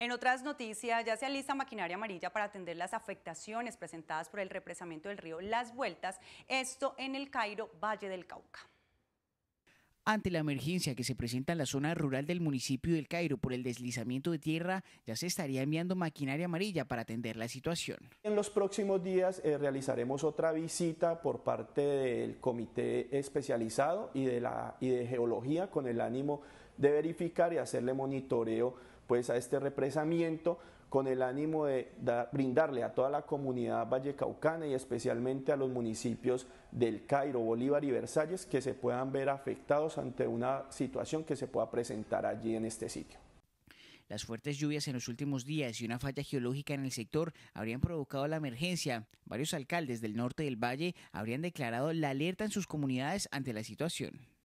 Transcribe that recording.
En otras noticias, ya se alista maquinaria amarilla para atender las afectaciones presentadas por el represamiento del río Las Vueltas, esto en el Cairo, Valle del Cauca. Ante la emergencia que se presenta en la zona rural del municipio del Cairo por el deslizamiento de tierra, ya se estaría enviando maquinaria amarilla para atender la situación. En los próximos días eh, realizaremos otra visita por parte del comité especializado y de, la, y de geología con el ánimo de verificar y hacerle monitoreo pues a este represamiento con el ánimo de brindarle a toda la comunidad vallecaucana y especialmente a los municipios del Cairo, Bolívar y Versalles que se puedan ver afectados ante una situación que se pueda presentar allí en este sitio. Las fuertes lluvias en los últimos días y una falla geológica en el sector habrían provocado la emergencia. Varios alcaldes del norte del valle habrían declarado la alerta en sus comunidades ante la situación.